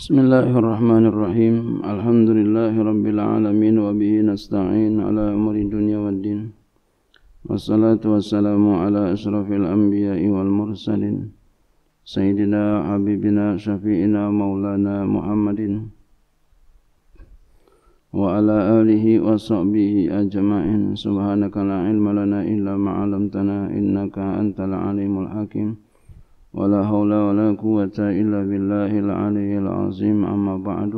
Bismillahirrahmanirrahim. Alhamdulillahirrabbilalamin. Wa bihi nasta'in ala umri dunia wa din. Wassalatu wassalamu ala asrafil anbiya'i wal mursalin. Sayyidina Habibina Syafi'ina Maulana Muhammadin. Wa ala alihi wa sahbihi ajma'in. Subhanaka la ilma lana illa ma'alamtana innaka antal alimul hakim. Al ولا حول ولا قوة إلا بالله العلي العظيم أما بعد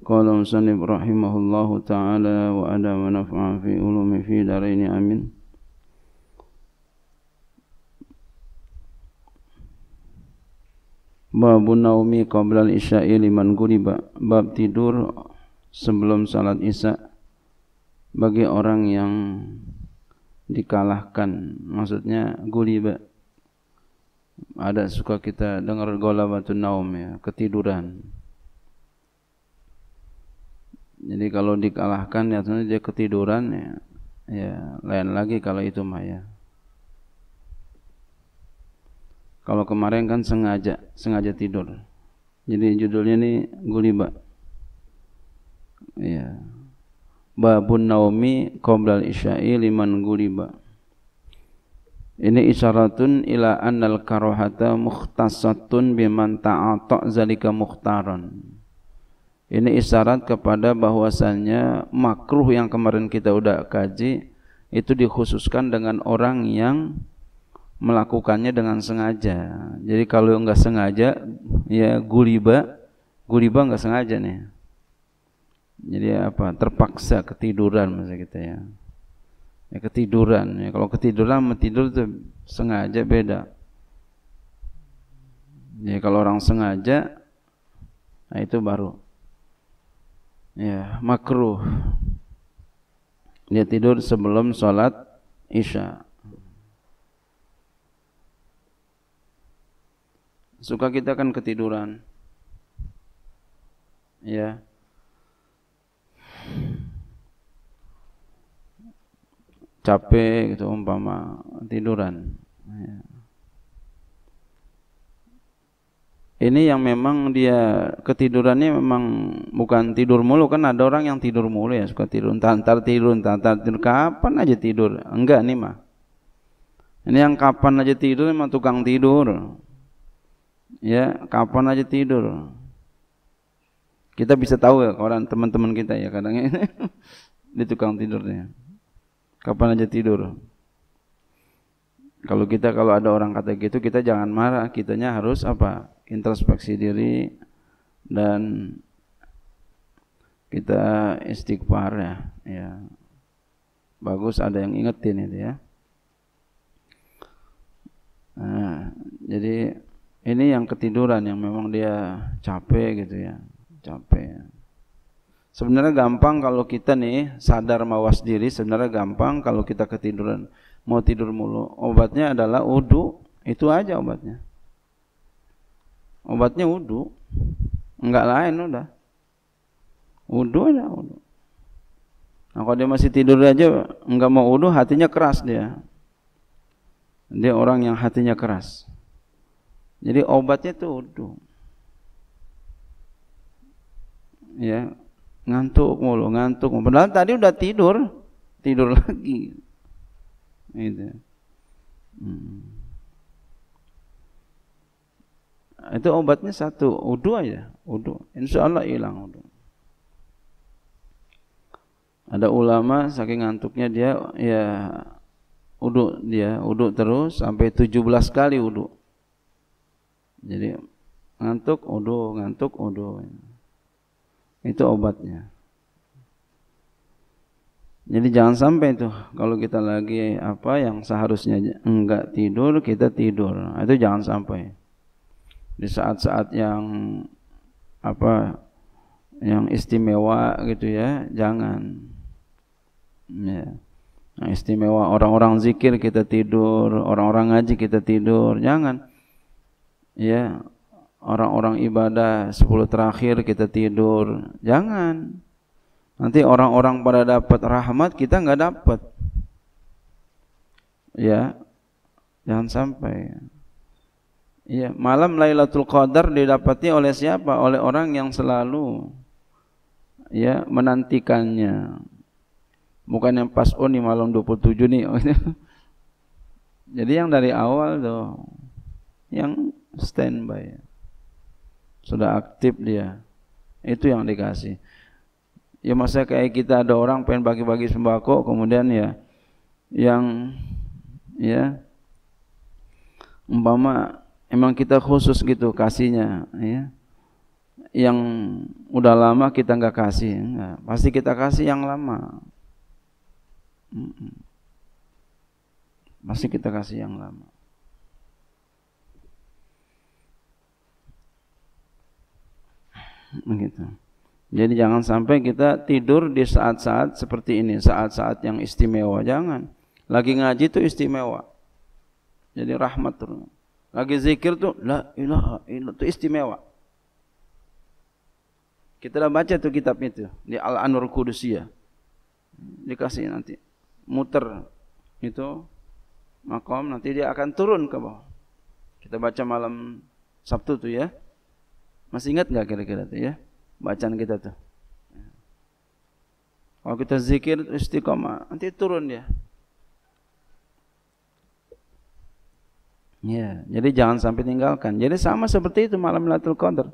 قال مسلم رحمه الله تعالى وأدى ونفع في علوم في دارين أمين باب naumi قبل الإشاء لمن guriba باب تدور sebelum salat isya Bagi orang yang dikalahkan Maksudnya guliba ada suka kita dengar golabatun naum ya, ketiduran. Jadi kalau dikalahkan ya dia ketiduran ya, ya lain lagi kalau itu maya. Kalau kemarin kan sengaja sengaja tidur. Jadi judulnya ini guliba. Ya. Babun naumi qoblal isya'i liman guliba. Ini isyaratun ila annal karohata mukhtasatun biman ta'atok zalika mukhtaron. Ini isyarat kepada bahwasannya makruh yang kemarin kita udah kaji itu dikhususkan dengan orang yang melakukannya dengan sengaja. Jadi kalau enggak sengaja ya guliba, guliba nggak sengaja nih. Jadi apa? Terpaksa ketiduran masa kita gitu ya ya, ketiduran ya, kalau ketiduran sama tidur itu sengaja beda ya kalau orang sengaja nah itu baru ya makruh dia tidur sebelum sholat isya suka kita kan ketiduran ya capek gitu umpama tiduran ya. ini yang memang dia ketidurannya memang bukan tidur mulu kan ada orang yang tidur mulu ya suka tidur tantar tidur tantar tidur kapan aja tidur enggak nih mah ini yang kapan aja tidur emang tukang tidur ya kapan aja tidur kita bisa tahu ya orang teman-teman kita ya kadang ini di tukang tidurnya kapan aja tidur. Kalau kita kalau ada orang kata gitu kita jangan marah, kitanya harus apa? introspeksi diri dan kita istighfar ya. ya. Bagus ada yang ingetin itu ya. Nah, jadi ini yang ketiduran yang memang dia capek gitu ya, capek. Sebenarnya gampang kalau kita nih sadar mawas diri, sebenarnya gampang kalau kita ketiduran, mau tidur mulu. Obatnya adalah udu, itu aja obatnya. Obatnya udu, enggak lain udah. Udu aja wudu Nah, kalau dia masih tidur aja enggak mau udu, hatinya keras dia. Dia orang yang hatinya keras. Jadi obatnya itu udu. Ya, ngantuk mulu ngantuk padahal tadi udah tidur tidur lagi itu hmm. itu obatnya satu udu aja ya? udu insya Allah hilang udu ada ulama saking ngantuknya dia ya udu dia udu terus sampai 17 kali udu jadi ngantuk udu ngantuk udu itu obatnya. Jadi jangan sampai itu kalau kita lagi apa yang seharusnya enggak tidur kita tidur. Nah, itu jangan sampai. Di saat-saat yang apa yang istimewa gitu ya, jangan. Ya. Nah, istimewa orang-orang zikir kita tidur, orang-orang ngaji kita tidur, jangan. Ya, orang-orang ibadah sepuluh terakhir kita tidur. Jangan. Nanti orang-orang pada dapat rahmat, kita nggak dapat. Ya. Jangan sampai. ya malam Lailatul Qadar didapati oleh siapa? Oleh orang yang selalu ya menantikannya. Bukan yang pas oh nih malam 27 nih. Oh, Jadi yang dari awal tuh yang standby sudah aktif dia itu yang dikasih ya masa kayak kita ada orang pengen bagi-bagi sembako kemudian ya yang ya umpama emang kita khusus gitu kasihnya ya yang udah lama kita nggak kasih enggak. pasti kita kasih yang lama pasti kita kasih yang lama begitu. Jadi jangan sampai kita tidur di saat-saat seperti ini, saat-saat yang istimewa. Jangan. Lagi ngaji itu istimewa. Jadi rahmat turun. Lagi zikir tuh la ilaha illallah itu istimewa. Kita dah baca tuh kitab itu di Al-Anur Qudusiyah. Dikasih nanti muter itu makom nanti dia akan turun ke bawah. Kita baca malam Sabtu tuh ya. Masih ingat nggak kira-kira tuh ya bacaan kita tuh? Kalau kita zikir istiqomah, nanti turun ya Ya, jadi jangan sampai tinggalkan. Jadi sama seperti itu malam Lailatul Qadar.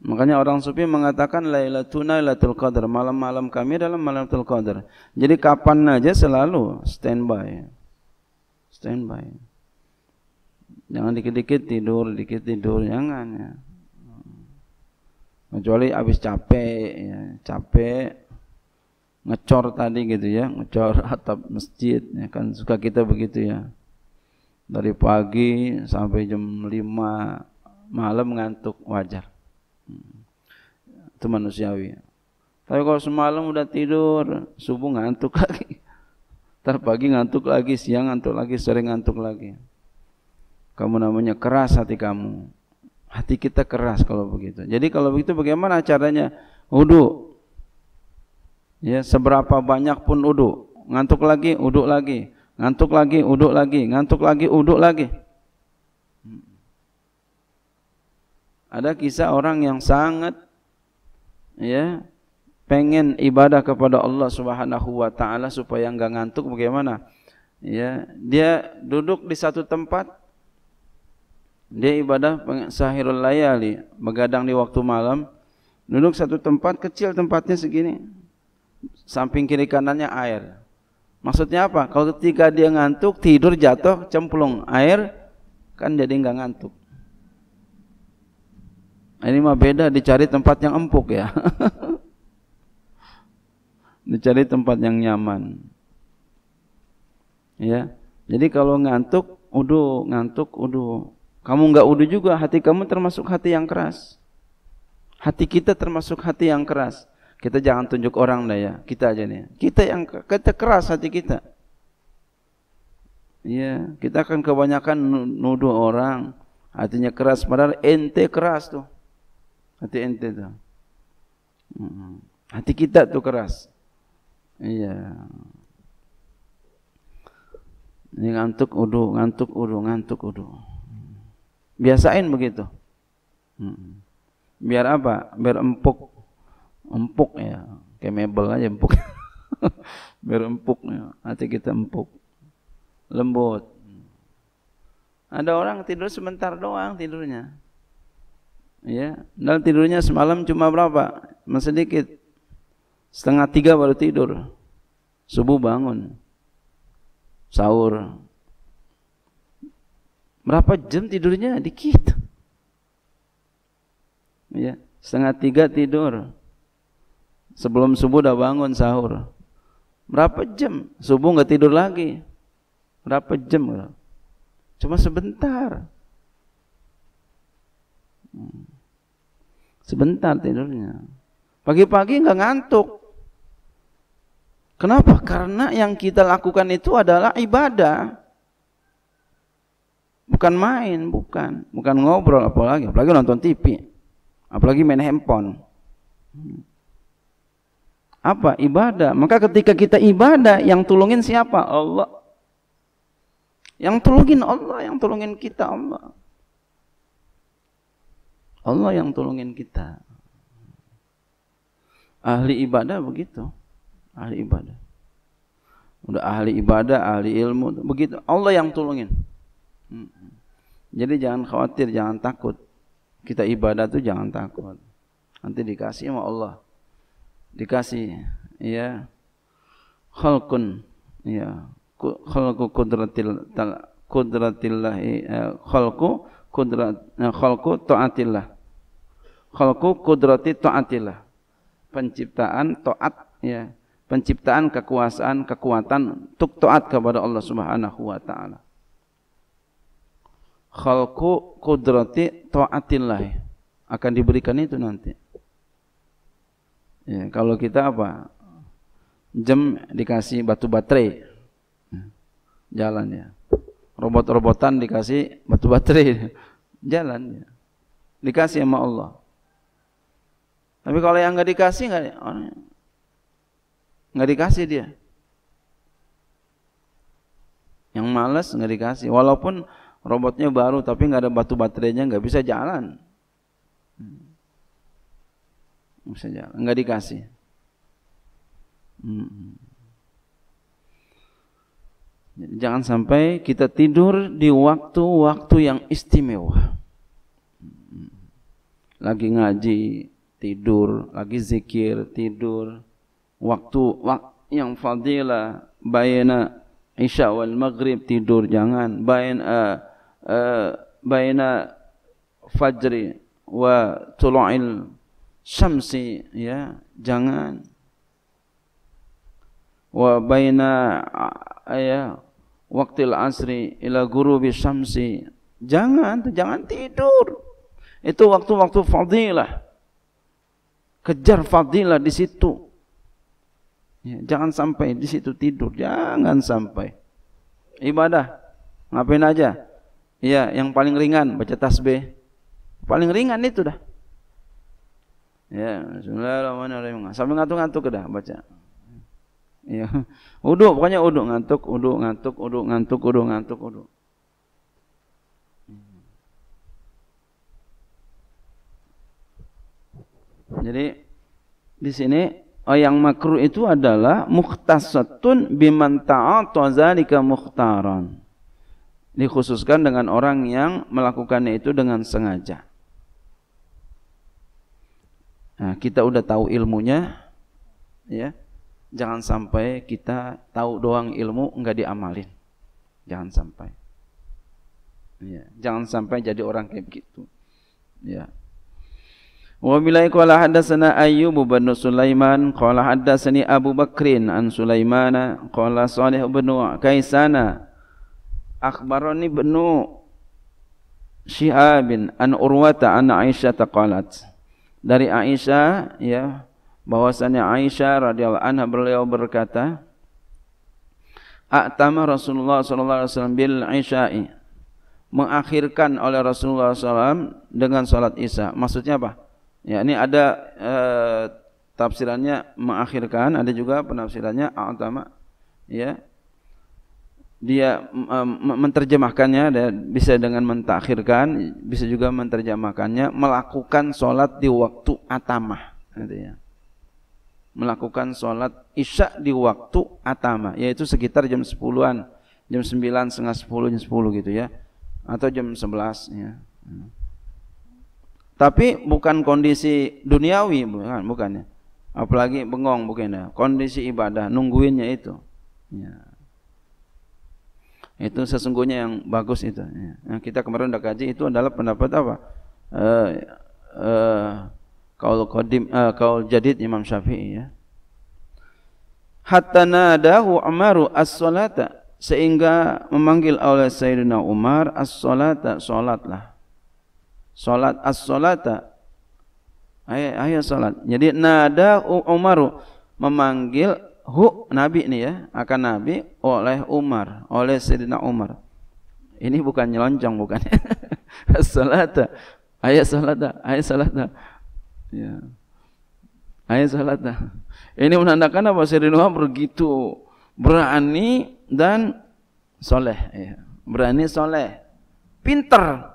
Makanya orang sufi mengatakan Lailatuna Lailatul Qadar, malam-malam kami dalam malam Lailatul Qadar. Jadi kapan aja selalu standby. Standby jangan dikit-dikit tidur dikit tidur jangan ya kecuali habis capek ya. capek ngecor tadi gitu ya ngecor atap masjid ya kan suka kita begitu ya dari pagi sampai jam 5 malam ngantuk wajar hmm. itu manusiawi ya. tapi kalau semalam udah tidur subuh ngantuk lagi ntar pagi ngantuk lagi siang ngantuk lagi sering ngantuk lagi kamu namanya keras hati kamu. Hati kita keras kalau begitu. Jadi kalau begitu bagaimana caranya? wudhu Ya, seberapa banyak pun wudhu Ngantuk lagi, wudhu lagi. Ngantuk lagi, wudhu lagi. Ngantuk lagi, wudhu lagi. Ada kisah orang yang sangat ya pengen ibadah kepada Allah Subhanahu wa taala supaya enggak ngantuk bagaimana? Ya, dia duduk di satu tempat dia ibadah sahirul layali, begadang di waktu malam, duduk satu tempat kecil tempatnya segini. Samping kiri kanannya air. Maksudnya apa? Kalau ketika dia ngantuk, tidur jatuh cemplung air kan jadi nggak ngantuk. Ini mah beda dicari tempat yang empuk ya. dicari tempat yang nyaman. Ya. Jadi kalau ngantuk, uduh ngantuk, uduh kamu nggak wudhu juga, hati kamu termasuk hati yang keras. Hati kita termasuk hati yang keras. Kita jangan tunjuk orang dah ya, kita aja nih. Kita yang kita keras hati kita. Iya, kita akan kebanyakan nuduh orang, hatinya keras padahal ente keras tuh. Hati ente tuh. Hati kita tuh keras. Iya. Ini ngantuk udu, ngantuk udu, ngantuk udu. Biasain begitu. Biar apa? Biar empuk. Empuk ya. Kayak mebel aja empuk. Biar empuk ya. Hati kita empuk. Lembut. Ada orang tidur sebentar doang tidurnya. Ya, dan tidurnya semalam cuma berapa? Sedikit. Setengah tiga baru tidur. Subuh bangun. Sahur. Berapa jam tidurnya? Dikit. Ya, setengah tiga tidur. Sebelum subuh udah bangun sahur. Berapa jam? Subuh nggak tidur lagi. Berapa jam? Cuma sebentar. Hmm. Sebentar tidurnya. Pagi-pagi nggak ngantuk. Kenapa? Karena yang kita lakukan itu adalah ibadah. Bukan main, bukan. Bukan ngobrol apalagi, apalagi nonton TV. Apalagi main handphone. Apa? Ibadah. Maka ketika kita ibadah, yang tulungin siapa? Allah. Yang tulungin Allah, yang tulungin kita Allah. Allah yang tulungin kita. Ahli ibadah begitu. Ahli ibadah. Udah ahli ibadah, ahli ilmu, begitu. Allah yang tulungin. Jadi jangan khawatir, jangan takut. Kita ibadah tuh jangan takut. Nanti dikasih sama Allah. Dikasih ya khalqun ya khalqu kudratil, kudratillahi, eh, khalqu kudrat eh, khalqu taatillah. Khalqu kudrati taatillah. Penciptaan taat ya. Penciptaan kekuasaan, kekuatan untuk taat kepada Allah Subhanahu wa taala khalku kudrati taatillah ya. akan diberikan itu nanti ya, kalau kita apa jam dikasih batu baterai jalan ya robot-robotan dikasih batu baterai jalan ya. dikasih sama Allah tapi kalau yang nggak dikasih nggak oh, nggak dikasih dia yang malas nggak dikasih walaupun robotnya baru tapi nggak ada batu baterainya nggak bisa jalan hmm. nggak bisa jalan nggak dikasih hmm. jangan sampai kita tidur di waktu-waktu yang istimewa hmm. lagi ngaji tidur lagi zikir tidur waktu wak yang fadilah bayana isya wal maghrib tidur jangan bayna uh, baina fajri wa tulu'il syamsi ya jangan wa baina ya waktil asri ila ghurubi syamsi jangan jangan tidur itu waktu-waktu fadilah kejar fadilah di situ ya, jangan sampai di situ tidur jangan sampai ibadah ngapain aja Iya, yang paling ringan baca tasbih. Paling ringan itu dah. Ya, bismillahirrahmanirrahim. Sambil ngantuk-ngantuk dah baca. Ya. Uduk, pokoknya uduk ngantuk, uduk ngantuk, uduk ngantuk, uduk ngantuk, uduk. Jadi di sini oh yang makruh itu adalah mukhtasatun biman ta'ata zalika mukhtaran dikhususkan dengan orang yang melakukannya itu dengan sengaja. Nah, kita udah tahu ilmunya, ya. Jangan sampai kita tahu doang ilmu nggak diamalin. Jangan sampai. Ya, jangan sampai jadi orang kayak begitu. Ya. Wa bilai qala hadatsana Ayyub bin Sulaiman qala hadatsani Abu Bakrin an Sulaimana qala soleh bin Kaisana akhbarani benu Syihabin an Urwata an Aisyah taqalat dari Aisyah ya bahwasanya Aisyah radhiyallahu anha beliau berkata A'tama Rasulullah sallallahu alaihi wasallam bil isya'i mengakhirkan oleh Rasulullah SAW dengan salat Isya. Maksudnya apa? Ya, ini ada e, tafsirannya mengakhirkan, ada juga penafsirannya a'tama ya dia um, menterjemahkannya dan bisa dengan mentakhirkan bisa juga menterjemahkannya melakukan sholat di waktu atamah gitu ya. melakukan sholat isya di waktu atama yaitu sekitar jam 10-an jam 9 setengah 10 jam 10 gitu ya atau jam 11 ya tapi bukan kondisi duniawi bukan bukannya, apalagi bengong bukan ya kondisi ibadah nungguinnya itu ya itu sesungguhnya yang bagus itu. Ya. yang kita kemarin sudah kaji itu adalah pendapat apa? Uh, uh, kaul jadid Imam Syafi'i ya. Hatta nadahu Umaru as-salata sehingga memanggil oleh Sayyidina Umar as-salata salatlah. Salat as-salata. Ayo ayo salat. Jadi nadahu Umaru memanggil hu nabi nih ya akan nabi oleh Umar oleh Sayyidina Umar ini bukan nyeloncong bukan salata ayat salata ayat salata ya ayat salata ini menandakan apa Sayyidina Umar begitu berani dan soleh ya. berani soleh pinter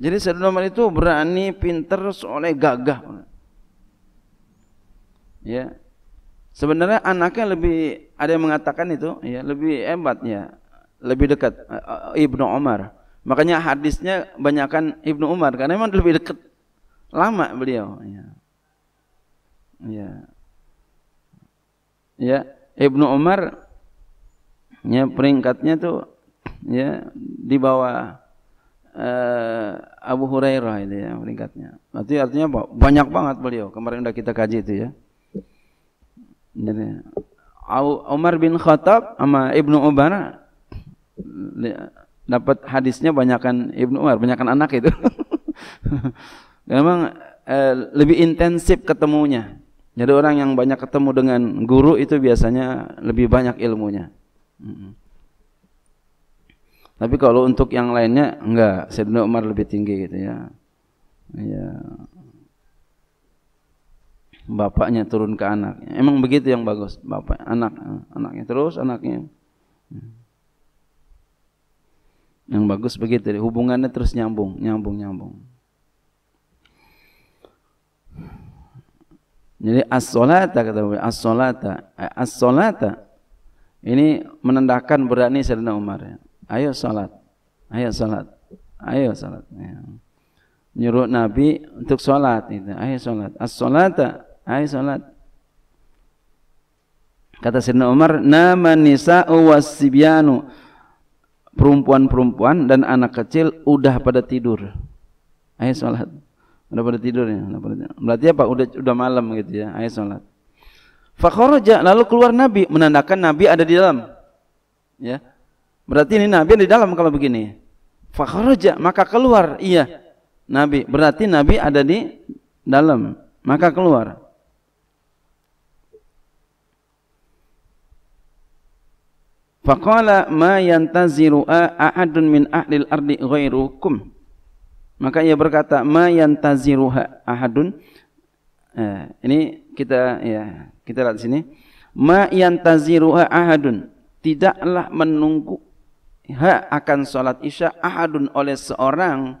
jadi Sayyidina Umar itu berani pinter soleh gagah ya Sebenarnya anaknya lebih ada yang mengatakan itu ya lebih hebat ya, lebih dekat eh, Ibnu Umar. Makanya hadisnya banyakkan Ibnu Umar karena memang lebih dekat lama beliau ya. Ya. Ya, Ibnu Umar ya peringkatnya tuh ya di bawah eh, Abu Hurairah itu ya peringkatnya. Berarti artinya apa? Banyak banget beliau. Kemarin udah kita kaji itu ya. Jadi, Umar bin Khattab sama Ibnu Umar dapat hadisnya banyakkan Ibnu Umar, banyakkan anak itu. Memang eh, lebih intensif ketemunya. Jadi orang yang banyak ketemu dengan guru itu biasanya lebih banyak ilmunya. Tapi kalau untuk yang lainnya enggak, Sayyidina Umar lebih tinggi gitu ya. Ya, bapaknya turun ke anaknya. Emang begitu yang bagus, bapak anak anaknya terus anaknya. Yang bagus begitu, hubungannya terus nyambung, nyambung, nyambung. Jadi as-salata kata beliau, as-salata, eh, as-salata. Ini menandakan berani Sayyidina Umar. Ya. Ayo salat. Ayo salat. Ayo salat. Ya. Nyuruh Nabi untuk salat itu. Ayo salat. As-salata Hai salat. Kata Sayyidina Umar, nama nisa'u wasibyanu. Perempuan-perempuan dan anak kecil udah pada tidur. Ayo salat. Udah pada tidur ya. Berarti apa? Udah udah malam gitu ya. Ayo salat. fakhoraja lalu keluar Nabi menandakan Nabi ada di dalam. Ya. Berarti ini Nabi ada di dalam kalau begini. fakhoraja maka keluar. Iya. Nabi. Berarti Nabi ada di dalam. Maka keluar. Faqala ma yantaziru ahadun min ahlil ardi ghairukum. Maka ia berkata ma yantaziruha ahadun. Eh, ini kita ya, kita lihat di sini. Ma yantaziruha ahadun. Tidaklah menunggu ha akan salat Isya ahadun oleh seorang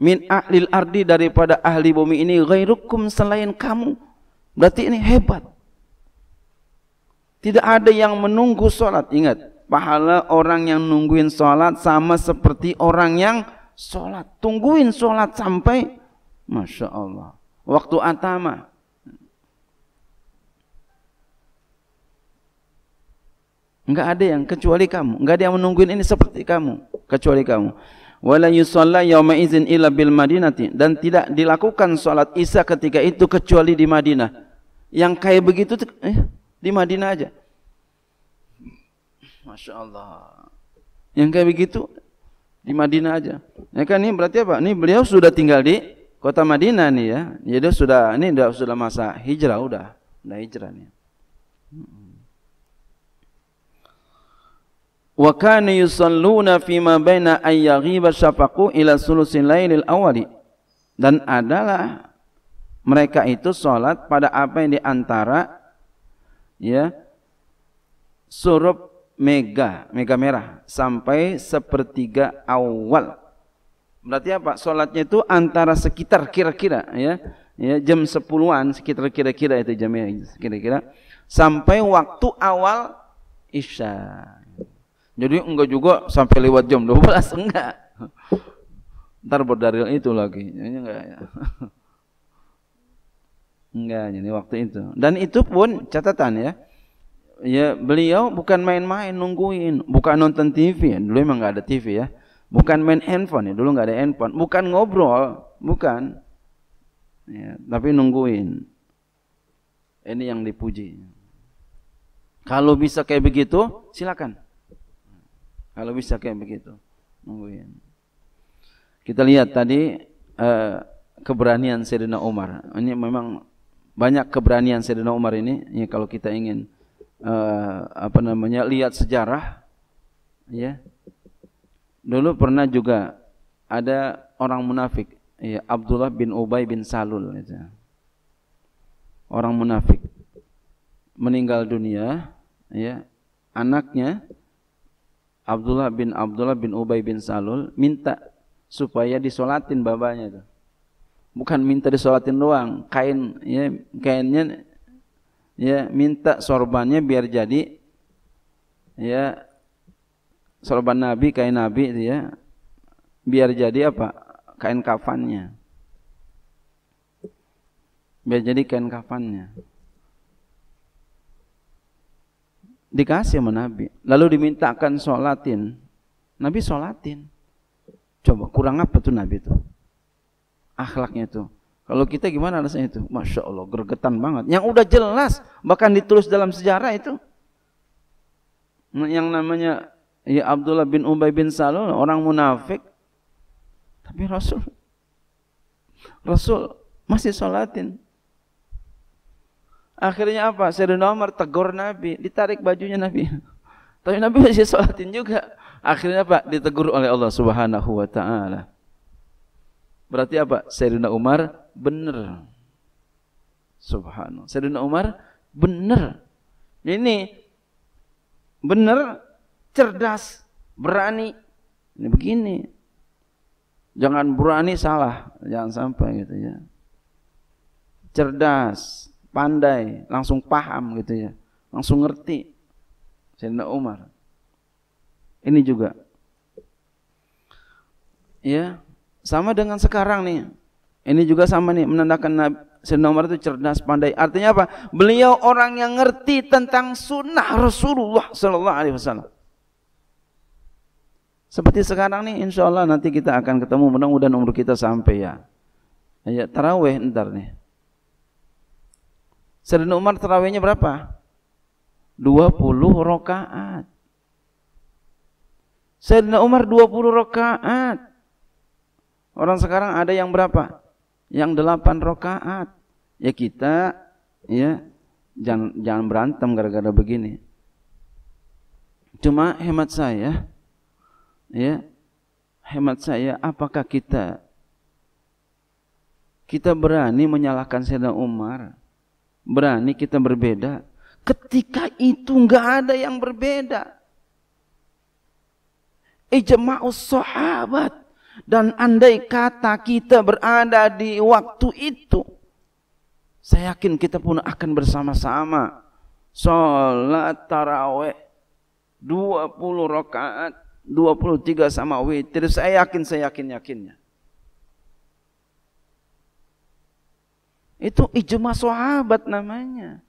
min ahlil ardi daripada ahli bumi ini ghairukum selain kamu. Berarti ini hebat. Tidak ada yang menunggu sholat. Ingat, pahala orang yang nungguin sholat sama seperti orang yang sholat. Tungguin sholat sampai, Masya Allah. Waktu atama. Enggak ada yang kecuali kamu. Enggak ada yang menungguin ini seperti kamu. Kecuali kamu. Wala yusalla yawma izin illa bil madinati. Dan tidak dilakukan sholat isya ketika itu kecuali di Madinah. Yang kayak begitu, eh, di Madinah aja. Masya Allah. Yang kayak begitu di Madinah aja. Ya kan ini berarti apa? Ini beliau sudah tinggal di kota Madinah nih ya. Jadi sudah ini sudah sudah masa hijrah udah, udah hijrah nih. Hmm. Wa kana yusalluna fi ma baina an yaghiba syafaqu ila sulusil lailil awali. Dan adalah mereka itu salat pada apa yang di antara ya surup mega, mega merah sampai sepertiga awal. Berarti apa? Solatnya itu antara sekitar kira-kira ya, ya jam 10 sekitar kira-kira itu jamnya kira-kira sampai waktu awal Isya. Jadi enggak juga sampai lewat jam dua belas enggak. Ntar berdaril itu lagi. Enggak ya. Enggak, jadi waktu itu. Dan itu pun catatan ya. Ya, beliau bukan main-main nungguin, bukan nonton TV ya. Dulu emang enggak ada TV ya. Bukan main handphone ya, dulu enggak ada handphone. Bukan ngobrol, bukan. Ya, tapi nungguin. Ini yang dipuji. Kalau bisa kayak begitu, silakan. Kalau bisa kayak begitu, nungguin. Kita lihat tadi uh, keberanian Sayyidina Umar. Ini memang banyak keberanian Sayyidina Umar ini ya kalau kita ingin uh, apa namanya lihat sejarah ya dulu pernah juga ada orang munafik ya Abdullah bin Ubay bin Salul ya. orang munafik meninggal dunia ya anaknya Abdullah bin Abdullah bin Ubay bin Salul minta supaya disolatin babanya tuh bukan minta disolatin doang kain ya kainnya ya minta sorbannya biar jadi ya sorban nabi kain nabi itu ya biar jadi apa kain kafannya biar jadi kain kafannya dikasih sama nabi lalu dimintakan solatin nabi solatin coba kurang apa tuh nabi tuh akhlaknya itu. Kalau kita gimana rasanya itu? Masya Allah, gergetan banget. Yang udah jelas, bahkan ditulis dalam sejarah itu. Yang namanya ya Abdullah bin Ubay bin Salul, orang munafik. Tapi Rasul, Rasul masih sholatin. Akhirnya apa? Sayyidina Umar tegur Nabi, ditarik bajunya Nabi. Tapi Nabi masih sholatin juga. Akhirnya apa? Ditegur oleh Allah Subhanahu wa taala. Berarti apa? Sayyidina Umar benar. Subhanallah. Sayyidina Umar benar. Ini benar, cerdas, berani. Ini begini. Jangan berani salah, jangan sampai gitu ya. Cerdas, pandai, langsung paham gitu ya. Langsung ngerti. Sayyidina Umar. Ini juga. Ya, sama dengan sekarang nih. Ini juga sama nih menandakan Nabi Sayyidina Umar itu cerdas pandai. Artinya apa? Beliau orang yang ngerti tentang sunnah Rasulullah sallallahu alaihi wasallam. Seperti sekarang nih insya Allah nanti kita akan ketemu mudah-mudahan umur kita sampai ya. Ya taraweh ntar nih. Sayyidina Umar tarawehnya berapa? 20 rakaat. Sayyidina Umar 20 rokaat. Orang sekarang ada yang berapa? Yang delapan rokaat. Ya kita ya jangan jangan berantem gara-gara begini. Cuma hemat saya ya hemat saya apakah kita kita berani menyalahkan Sayyidina Umar? Berani kita berbeda? Ketika itu nggak ada yang berbeda. Ijma'us sahabat dan andai kata kita berada di waktu itu, saya yakin kita pun akan bersama-sama sholat taraweh 20 rakaat 23 sama witir saya yakin saya yakin yakinnya itu ijma sahabat namanya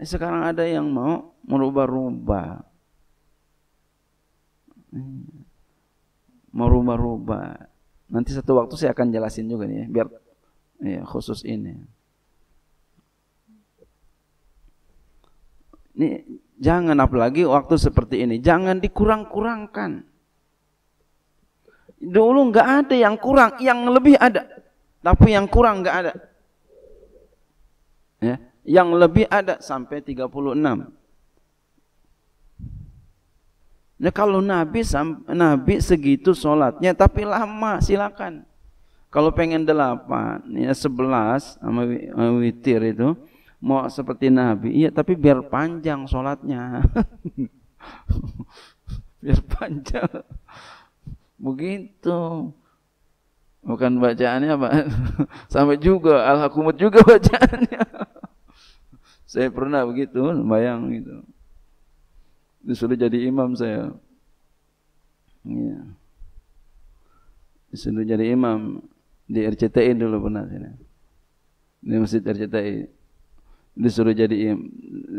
eh, sekarang ada yang mau merubah-rubah hmm merubah-rubah. Nanti satu waktu saya akan jelasin juga nih ya, biar ya, khusus ini. Ini jangan apalagi waktu seperti ini, jangan dikurang-kurangkan. Dulu nggak ada yang kurang, yang lebih ada, tapi yang kurang nggak ada. Ya, yang lebih ada sampai 36. Nah kalau Nabi Nabi segitu solatnya tapi lama silakan. Kalau pengen delapan, ya sebelas sama witir itu mau seperti Nabi, iya tapi biar panjang solatnya biar panjang. Begitu. Bukan bacaannya apa? Sampai juga al-hakumut juga bacaannya. Saya pernah begitu, bayang gitu disuruh jadi imam saya. Ya. Disuruh jadi imam di RCTI dulu pernah saya. Di masjid RCTI. Disuruh jadi imam.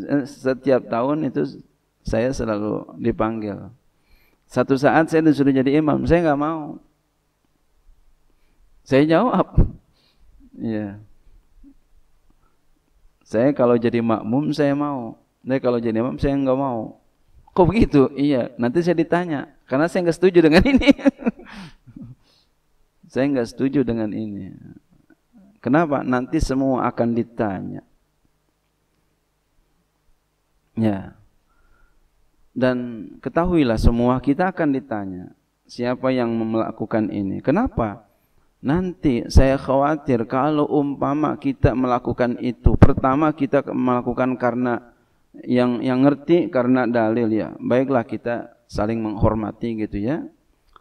Eh, setiap tahun itu saya selalu dipanggil. Satu saat saya disuruh jadi imam, saya nggak mau. Saya jawab. Iya. Saya kalau jadi makmum saya mau. Tapi kalau jadi imam saya nggak mau. Kok begitu? Iya, nanti saya ditanya. Karena saya nggak setuju dengan ini. saya nggak setuju dengan ini. Kenapa? Nanti semua akan ditanya. Ya. Dan ketahuilah semua kita akan ditanya. Siapa yang melakukan ini? Kenapa? Nanti saya khawatir kalau umpama kita melakukan itu. Pertama kita melakukan karena yang yang ngerti karena dalil ya. Baiklah kita saling menghormati gitu ya.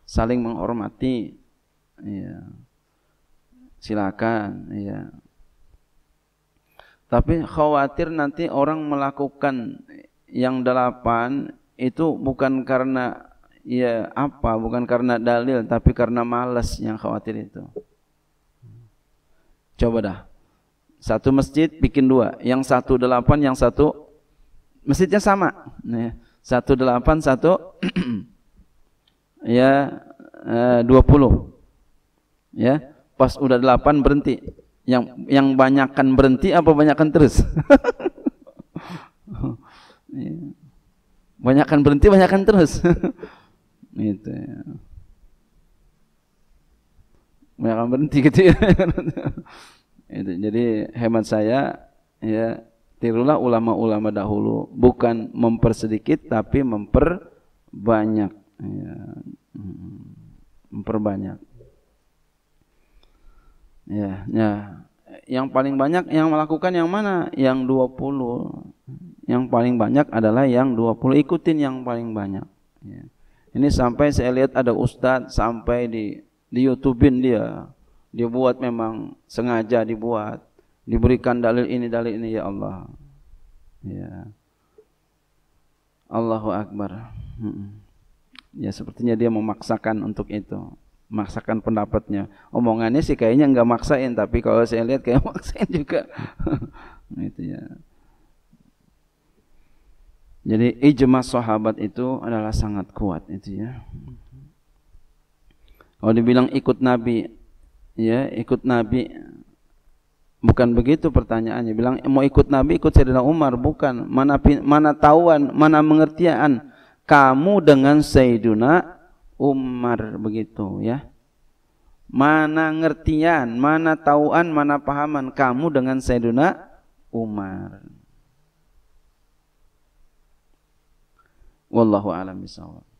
Saling menghormati. Ya. Silakan ya. Tapi khawatir nanti orang melakukan yang delapan itu bukan karena ya apa, bukan karena dalil, tapi karena malas yang khawatir itu. Coba dah. Satu masjid bikin dua, yang satu delapan, yang satu Masjidnya sama. delapan 181 ya e, eh, 20. Ya, pas udah 8 berhenti. Yang yang banyakkan berhenti apa banyakkan terus? Iya. Banyakkan berhenti, banyakkan terus. itu ya. Banyakkan berhenti gitu ya. itu. Jadi hemat saya ya Tirulah ulama-ulama dahulu, bukan mempersedikit tapi memperbanyak. Ya. Hmm. Memperbanyak. Ya, ya. Yang paling banyak yang melakukan yang mana? Yang 20. Yang paling banyak adalah yang 20. Ikutin yang paling banyak. Ya. Ini sampai saya lihat ada ustadz sampai di di YouTubein dia. dibuat memang sengaja dibuat diberikan dalil ini dalil ini ya Allah ya Allahu Akbar ya sepertinya dia memaksakan untuk itu memaksakan pendapatnya omongannya sih kayaknya nggak maksain tapi kalau saya lihat kayak maksain juga nah, itu ya jadi ijma sahabat itu adalah sangat kuat itu ya. Kalau dibilang ikut Nabi, ya ikut Nabi Bukan begitu pertanyaannya. Bilang eh, mau ikut Nabi, ikut Sayyidina Umar. Bukan. Mana mana tahuan, mana mengertian. Kamu dengan Sayyidina Umar. Begitu ya. Mana ngertian, mana tahuan, mana pahaman. Kamu dengan Sayyidina Umar. Wallahu a'lam bishawab.